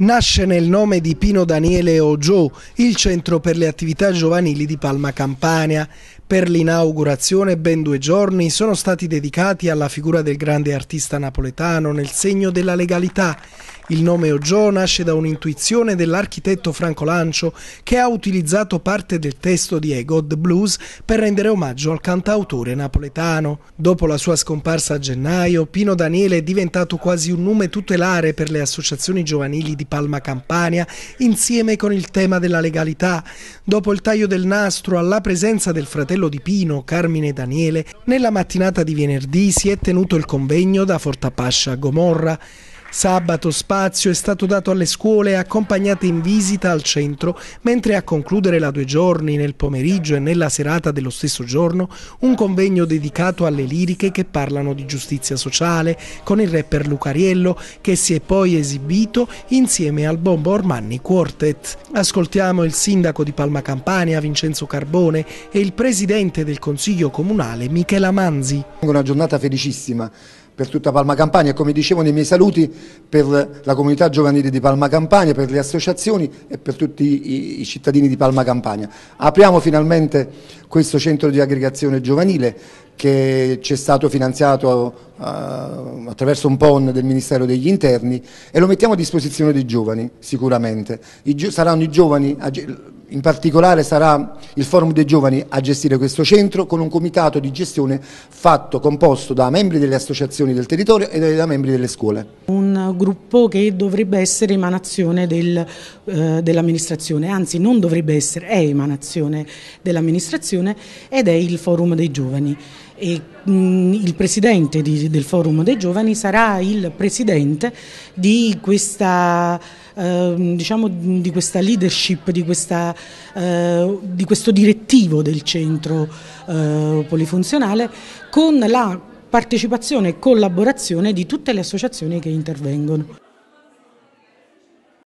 nasce nel nome di Pino Daniele Ojo, il Centro per le attività giovanili di Palma Campania. Per l'inaugurazione ben due giorni sono stati dedicati alla figura del grande artista napoletano nel segno della legalità il nome Ojo nasce da un'intuizione dell'architetto Franco Lancio che ha utilizzato parte del testo di A God Blues per rendere omaggio al cantautore napoletano. Dopo la sua scomparsa a gennaio, Pino Daniele è diventato quasi un nome tutelare per le associazioni giovanili di Palma Campania insieme con il tema della legalità. Dopo il taglio del nastro alla presenza del fratello di Pino, Carmine Daniele, nella mattinata di venerdì si è tenuto il convegno da Fortapascia a Gomorra. Sabato spazio è stato dato alle scuole accompagnate in visita al centro, mentre a concludere la due giorni nel pomeriggio e nella serata dello stesso giorno un convegno dedicato alle liriche che parlano di giustizia sociale, con il rapper Lucariello che si è poi esibito insieme al Bombo Ormanni Quartet. Ascoltiamo il sindaco di Palma Campania Vincenzo Carbone e il presidente del Consiglio Comunale Michela Manzi. Una giornata felicissima per tutta Palma Campania e come dicevo nei miei saluti per la comunità giovanile di Palma Campania, per le associazioni e per tutti i, i cittadini di Palma Campania. Apriamo finalmente questo centro di aggregazione giovanile che ci è stato finanziato uh, attraverso un PON del Ministero degli Interni e lo mettiamo a disposizione dei giovani sicuramente. I, saranno i giovani in particolare sarà il Forum dei Giovani a gestire questo centro con un comitato di gestione fatto, composto da membri delle associazioni del territorio e da membri delle scuole. Un gruppo che dovrebbe essere emanazione del, eh, dell'amministrazione, anzi non dovrebbe essere, è emanazione dell'amministrazione ed è il Forum dei Giovani e mh, mm, il presidente di, del forum dei giovani sarà il presidente di questa, eh, diciamo, di questa leadership, di, questa, eh, di, questo direttivo del centro eh, polifunzionale con la partecipazione e collaborazione di tutte le associazioni che intervengono.